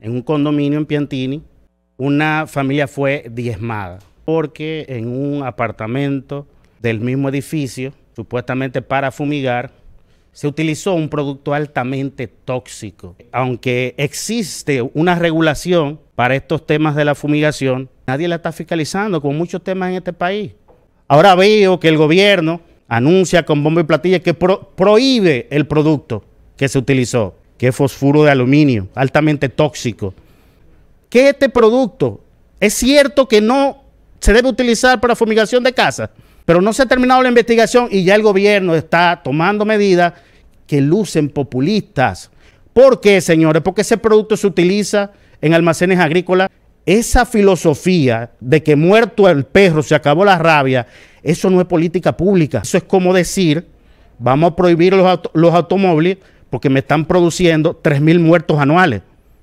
en un condominio en Piantini, una familia fue diezmada porque en un apartamento del mismo edificio, supuestamente para fumigar, se utilizó un producto altamente tóxico. Aunque existe una regulación para estos temas de la fumigación, nadie la está fiscalizando como muchos temas en este país. Ahora veo que el gobierno anuncia con bombo y platilla que prohíbe el producto que se utilizó que es fosfuro de aluminio, altamente tóxico. ¿Qué este producto? Es cierto que no se debe utilizar para fumigación de casa, pero no se ha terminado la investigación y ya el gobierno está tomando medidas que lucen populistas. ¿Por qué, señores? Porque ese producto se utiliza en almacenes agrícolas. Esa filosofía de que muerto el perro se acabó la rabia, eso no es política pública. Eso es como decir, vamos a prohibir los automóviles porque me están produciendo 3.000 muertos anuales.